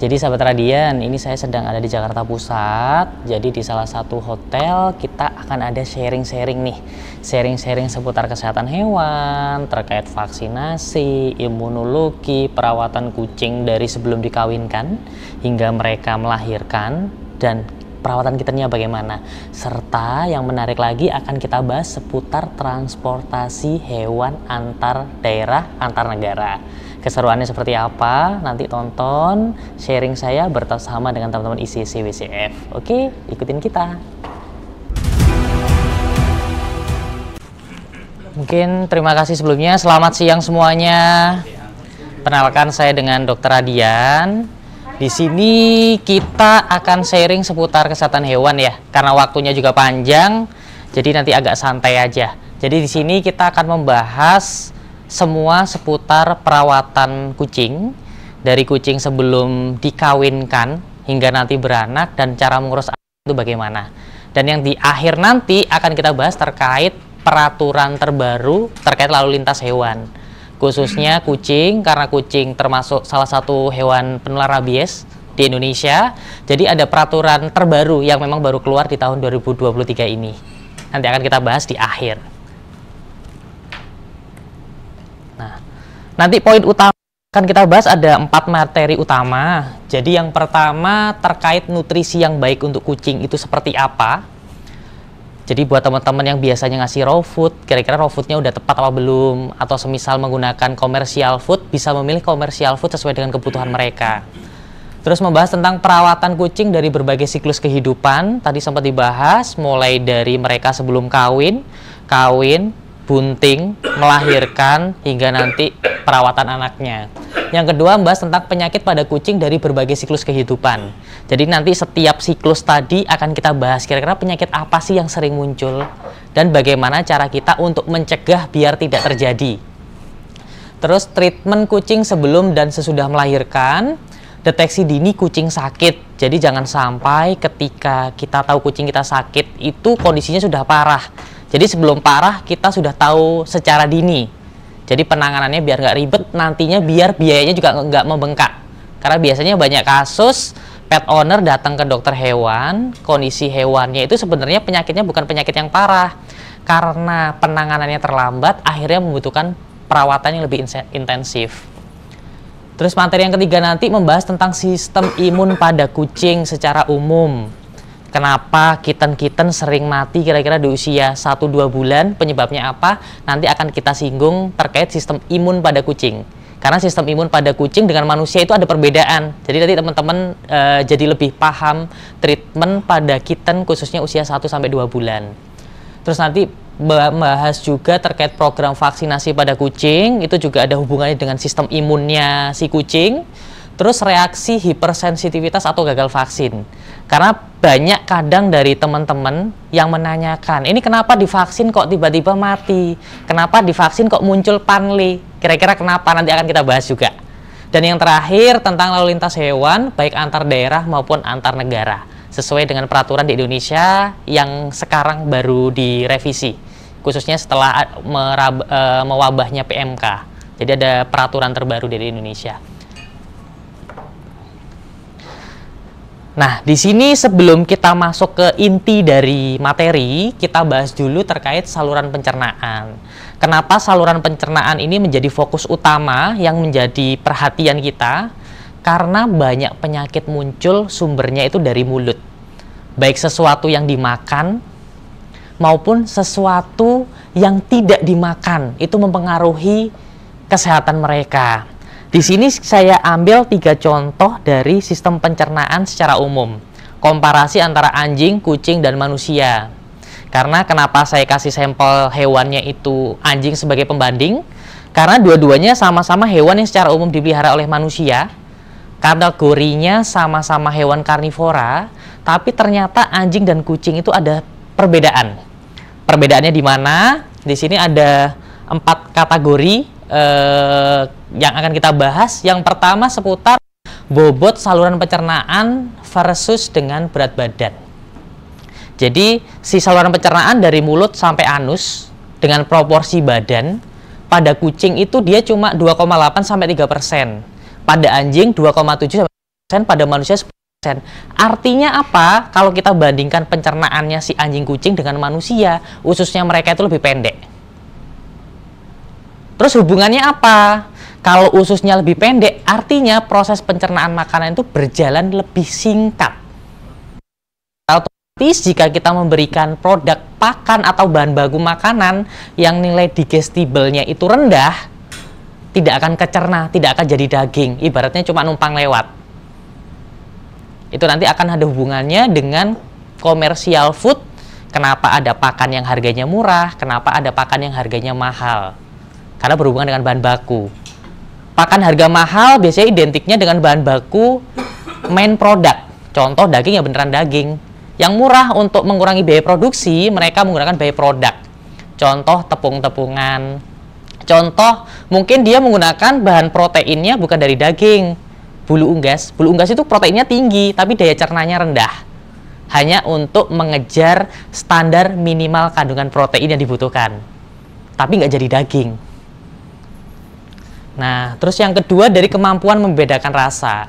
Jadi sahabat Radian, ini saya sedang ada di Jakarta Pusat. Jadi di salah satu hotel kita akan ada sharing-sharing nih. Sharing-sharing seputar kesehatan hewan, terkait vaksinasi, imunologi, perawatan kucing dari sebelum dikawinkan hingga mereka melahirkan dan perawatan kittennya bagaimana. Serta yang menarik lagi akan kita bahas seputar transportasi hewan antar daerah, antar negara. Keseruannya seperti apa? Nanti tonton sharing saya bersama dengan teman-teman ICC WCF. Oke, ikutin kita. Mungkin terima kasih sebelumnya. Selamat siang semuanya. Perkenalkan saya dengan Dokter Adian di sini kita akan sharing seputar kesehatan hewan ya, karena waktunya juga panjang, jadi nanti agak santai aja. Jadi di sini kita akan membahas semua seputar perawatan kucing, dari kucing sebelum dikawinkan hingga nanti beranak dan cara mengurus anak itu bagaimana. Dan yang di akhir nanti akan kita bahas terkait peraturan terbaru terkait lalu lintas hewan khususnya kucing karena kucing termasuk salah satu hewan penular rabies di Indonesia. Jadi ada peraturan terbaru yang memang baru keluar di tahun 2023 ini. Nanti akan kita bahas di akhir. Nah, nanti poin utama akan kita bahas ada empat materi utama. Jadi yang pertama terkait nutrisi yang baik untuk kucing itu seperti apa. Jadi buat teman-teman yang biasanya ngasih raw food, kira-kira raw foodnya udah tepat apa belum? Atau semisal menggunakan komersial food, bisa memilih komersial food sesuai dengan kebutuhan mereka. Terus membahas tentang perawatan kucing dari berbagai siklus kehidupan. Tadi sempat dibahas, mulai dari mereka sebelum kawin, kawin, bunting, melahirkan, hingga nanti perawatan anaknya. Yang kedua membahas tentang penyakit pada kucing dari berbagai siklus kehidupan. Jadi nanti setiap siklus tadi akan kita bahas kira-kira penyakit apa sih yang sering muncul dan bagaimana cara kita untuk mencegah biar tidak terjadi. Terus treatment kucing sebelum dan sesudah melahirkan, deteksi dini kucing sakit. Jadi jangan sampai ketika kita tahu kucing kita sakit itu kondisinya sudah parah jadi sebelum parah kita sudah tahu secara dini. Jadi penanganannya biar nggak ribet, nantinya biar biayanya juga nggak membengkak. Karena biasanya banyak kasus pet owner datang ke dokter hewan, kondisi hewannya itu sebenarnya penyakitnya bukan penyakit yang parah. Karena penanganannya terlambat, akhirnya membutuhkan perawatan yang lebih intensif. Terus materi yang ketiga nanti membahas tentang sistem imun pada kucing secara umum kenapa kitten-kitten sering mati kira-kira di usia 1-2 bulan, penyebabnya apa, nanti akan kita singgung terkait sistem imun pada kucing. Karena sistem imun pada kucing dengan manusia itu ada perbedaan. Jadi nanti teman-teman e, jadi lebih paham treatment pada kitten khususnya usia 1-2 bulan. Terus nanti bahas juga terkait program vaksinasi pada kucing, itu juga ada hubungannya dengan sistem imunnya si kucing Terus reaksi hipersensitivitas atau gagal vaksin. Karena banyak kadang dari teman-teman yang menanyakan, ini kenapa divaksin kok tiba-tiba mati? Kenapa divaksin kok muncul panli? Kira-kira kenapa? Nanti akan kita bahas juga. Dan yang terakhir tentang lalu lintas hewan, baik antar daerah maupun antar negara. Sesuai dengan peraturan di Indonesia yang sekarang baru direvisi. Khususnya setelah eh, mewabahnya PMK. Jadi ada peraturan terbaru dari Indonesia. Nah, di sini sebelum kita masuk ke inti dari materi, kita bahas dulu terkait saluran pencernaan. Kenapa saluran pencernaan ini menjadi fokus utama yang menjadi perhatian kita? Karena banyak penyakit muncul sumbernya itu dari mulut. Baik sesuatu yang dimakan maupun sesuatu yang tidak dimakan itu mempengaruhi kesehatan mereka. Di sini saya ambil tiga contoh dari sistem pencernaan secara umum. Komparasi antara anjing, kucing, dan manusia. Karena kenapa saya kasih sampel hewannya itu anjing sebagai pembanding? Karena dua-duanya sama-sama hewan yang secara umum dipelihara oleh manusia. Kategorinya sama-sama hewan karnivora, tapi ternyata anjing dan kucing itu ada perbedaan. Perbedaannya di mana? Di sini ada empat kategori eh, yang akan kita bahas. Yang pertama seputar bobot saluran pencernaan versus dengan berat badan. Jadi, si saluran pencernaan dari mulut sampai anus dengan proporsi badan pada kucing itu dia cuma 2,8 sampai 3%. persen, Pada anjing 2,7 persen, pada manusia 10%. persen. Artinya apa? Kalau kita bandingkan pencernaannya si anjing kucing dengan manusia, ususnya mereka itu lebih pendek. Terus hubungannya apa? Kalau ususnya lebih pendek, artinya proses pencernaan makanan itu berjalan lebih singkat. Otomatis jika kita memberikan produk pakan atau bahan baku makanan yang nilai digestibelnya itu rendah, tidak akan kecerna, tidak akan jadi daging. Ibaratnya cuma numpang lewat. Itu nanti akan ada hubungannya dengan komersial food. Kenapa ada pakan yang harganya murah, kenapa ada pakan yang harganya mahal. Karena berhubungan dengan bahan baku pakan harga mahal biasanya identiknya dengan bahan baku main produk. Contoh daging ya beneran daging. Yang murah untuk mengurangi biaya produksi, mereka menggunakan biaya produk. Contoh tepung-tepungan. Contoh mungkin dia menggunakan bahan proteinnya bukan dari daging. Bulu unggas. Bulu unggas itu proteinnya tinggi, tapi daya cernanya rendah. Hanya untuk mengejar standar minimal kandungan protein yang dibutuhkan. Tapi nggak jadi daging Nah, terus yang kedua dari kemampuan membedakan rasa.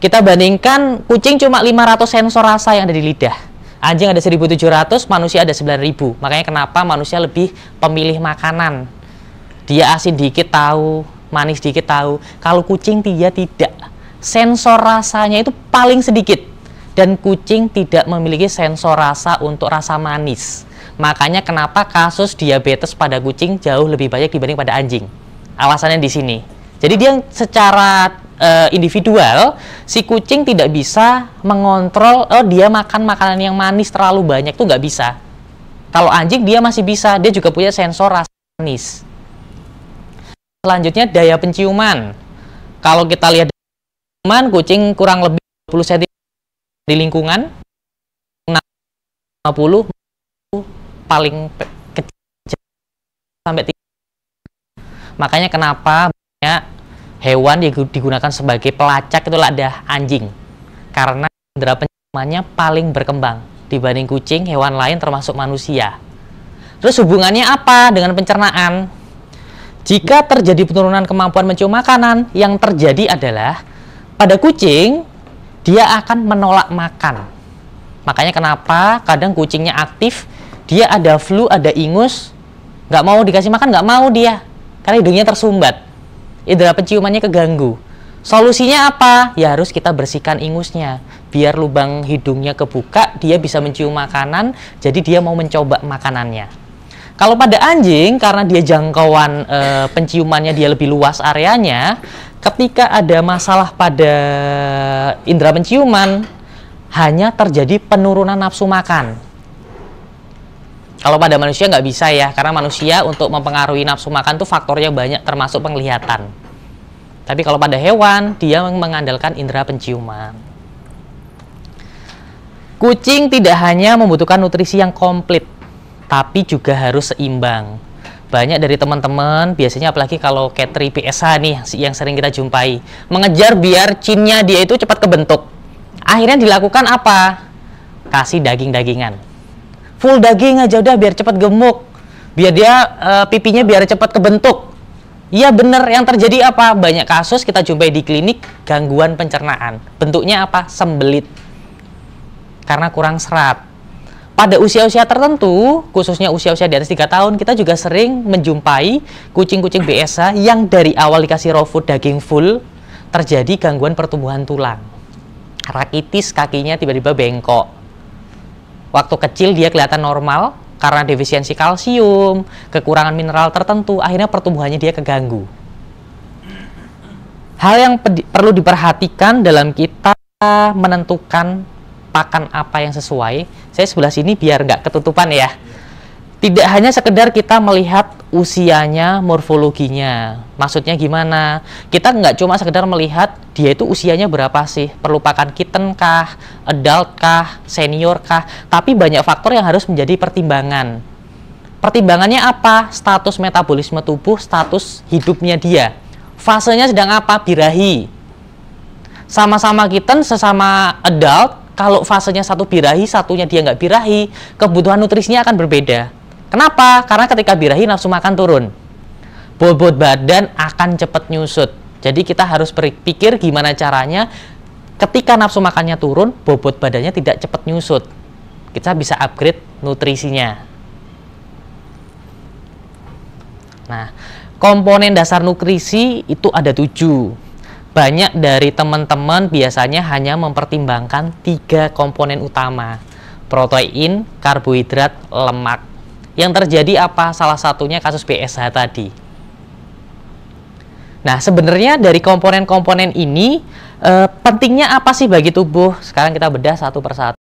Kita bandingkan kucing cuma 500 sensor rasa yang ada di lidah. Anjing ada 1700, manusia ada 9000. Makanya kenapa manusia lebih pemilih makanan. Dia asin dikit tahu, manis dikit tahu. Kalau kucing dia tidak. Sensor rasanya itu paling sedikit. Dan kucing tidak memiliki sensor rasa untuk rasa manis. Makanya kenapa kasus diabetes pada kucing jauh lebih banyak dibanding pada anjing. Alasannya di sini. Jadi dia secara uh, individual si kucing tidak bisa mengontrol oh dia makan makanan yang manis terlalu banyak tuh nggak bisa. Kalau anjing dia masih bisa, dia juga punya sensor rasa manis. Selanjutnya daya penciuman. Kalau kita lihat penciuman kucing kurang lebih 20 cm di lingkungan 50 paling kecil sampai Makanya kenapa banyak hewan digunakan sebagai pelacak itu ada anjing. Karena indera penciumannya paling berkembang dibanding kucing, hewan lain termasuk manusia. Terus hubungannya apa dengan pencernaan? Jika terjadi penurunan kemampuan mencium makanan, yang terjadi adalah pada kucing dia akan menolak makan. Makanya kenapa kadang kucingnya aktif, dia ada flu, ada ingus, nggak mau dikasih makan, nggak mau dia karena hidungnya tersumbat indera penciumannya keganggu solusinya apa ya harus kita bersihkan ingusnya biar lubang hidungnya kebuka dia bisa mencium makanan jadi dia mau mencoba makanannya kalau pada anjing karena dia jangkauan e, penciumannya dia lebih luas areanya ketika ada masalah pada indera penciuman hanya terjadi penurunan nafsu makan kalau pada manusia nggak bisa ya, karena manusia untuk mempengaruhi nafsu makan tuh faktornya banyak, termasuk penglihatan. Tapi kalau pada hewan, dia mengandalkan indera penciuman. Kucing tidak hanya membutuhkan nutrisi yang komplit, tapi juga harus seimbang. Banyak dari teman-teman, biasanya apalagi kalau catering PSH nih yang sering kita jumpai, mengejar biar cinnya dia itu cepat kebentuk. Akhirnya dilakukan apa? Kasih daging-dagingan full daging aja udah biar cepat gemuk biar dia uh, pipinya biar cepat kebentuk Iya bener, yang terjadi apa? Banyak kasus kita jumpai di klinik gangguan pencernaan. Bentuknya apa? Sembelit. Karena kurang serat. Pada usia-usia tertentu, khususnya usia-usia di atas 3 tahun, kita juga sering menjumpai kucing-kucing biasa yang dari awal dikasih raw food daging full, terjadi gangguan pertumbuhan tulang. Rakitis kakinya tiba-tiba bengkok waktu kecil dia kelihatan normal karena defisiensi kalsium, kekurangan mineral tertentu, akhirnya pertumbuhannya dia keganggu. Hal yang perlu diperhatikan dalam kita menentukan pakan apa yang sesuai. Saya sebelah sini biar nggak ketutupan ya tidak hanya sekedar kita melihat usianya, morfologinya. Maksudnya gimana? Kita nggak cuma sekedar melihat dia itu usianya berapa sih? Perlupakan kitten kah, adult kah, senior kah? Tapi banyak faktor yang harus menjadi pertimbangan. Pertimbangannya apa? Status metabolisme tubuh, status hidupnya dia. Fasenya sedang apa? Birahi. Sama-sama kitten, sesama adult, kalau fasenya satu birahi, satunya dia nggak birahi, kebutuhan nutrisinya akan berbeda Kenapa? Karena ketika birahi nafsu makan turun. Bobot badan akan cepat nyusut. Jadi kita harus berpikir gimana caranya ketika nafsu makannya turun, bobot badannya tidak cepat nyusut. Kita bisa upgrade nutrisinya. Nah, komponen dasar nutrisi itu ada tujuh. Banyak dari teman-teman biasanya hanya mempertimbangkan tiga komponen utama. Protein, karbohidrat, lemak yang terjadi apa salah satunya kasus PSH tadi. Nah, sebenarnya dari komponen-komponen ini e, pentingnya apa sih bagi tubuh? Sekarang kita bedah satu persatu.